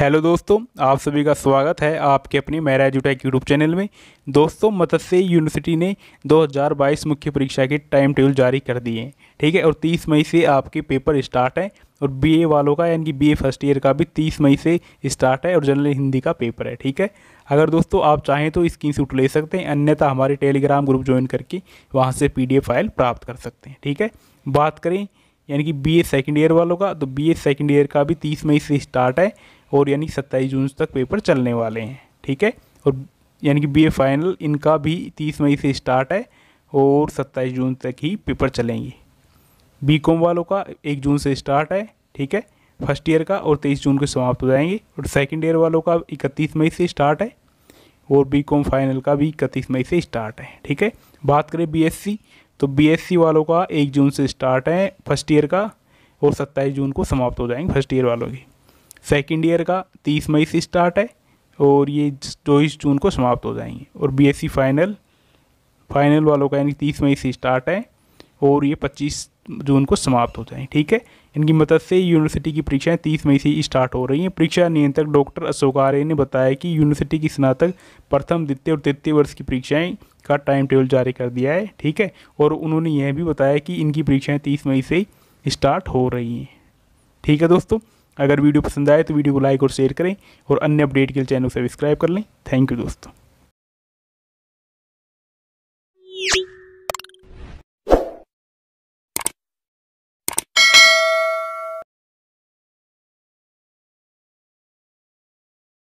hello दोस्तों आप सभी का स्वागत है आपके अपनी मेरा एजुटेक यूट्यूब चैनल में दोस्तों मत्स्य यूनिवर्सिटी ने 2022 मुख्य परीक्षा के टाइम टेबल जारी कर दिए हैं ठीक है और 30 मई से आपके पेपर स्टार्ट हैं और बीए वालों का यानी कि बीए फर्स्ट ईयर का भी 30 मई से स्टार्ट है और जनरल हिंदी का पेपर है ठीक है अगर दोस्तों आप चाहें तो स्क्रीन शूट ले सकते हैं अन्यथा हमारे टेलीग्राम ग्रुप ज्वाइन करके वहाँ से पी फाइल प्राप्त कर सकते हैं ठीक है बात करें यानी कि बी ए सेकेंड ईयर वालों का तो बी ए सेकेंड ईयर का भी तीस मई से स्टार्ट है और यानी सत्ताईस जून तक पेपर चलने वाले हैं ठीक है और यानी कि बी फाइनल इनका भी तीस मई से स्टार्ट है और सत्ताईस जून तक ही पेपर चलेंगे बी कॉम वालों का एक जून से स्टार्ट है ठीक है फर्स्ट ईयर का और तेईस जून को समाप्त हो जाएंगे और सेकेंड ईयर वालों का इकतीस मई से स्टार्ट है और बी कॉम फाइनल का भी इकतीस मई से स्टार्ट है ठीक है बात करें बी एस सी तो बी एस सी वालों का एक जून से स्टार्ट है फर्स्ट ईयर का और सत्ताईस जून को समाप्त हो जाएंगे फर्स्ट ईयर वालों की सेकेंड ईयर का तीस मई से स्टार्ट है और ये चौबीस जून को समाप्त हो जाएंगे और बी फाइनल फाइनल वालों का यानी तीस मई से स्टार्ट है और ये पच्चीस जून को समाप्त हो जाएंगे ठीक है इनकी मदद से यूनिवर्सिटी की परीक्षाएं तीस मई से स्टार्ट हो रही हैं परीक्षा नियंत्रक डॉक्टर अशोक आर्य ने बताया कि यूनिवर्सिटी की स्नातक प्रथम द्वितीय और तृतीय वर्ष की परीक्षाएं का टाइम टेबल जारी कर दिया है ठीक है और उन्होंने यह भी बताया कि इनकी परीक्षाएँ तीस मई से स्टार्ट हो रही हैं ठीक है दोस्तों अगर वीडियो पसंद आए तो वीडियो को लाइक और शेयर करें और अन्य अपडेट के लिए चैनल को सब्सक्राइब कर लें थैंक यू दोस्तों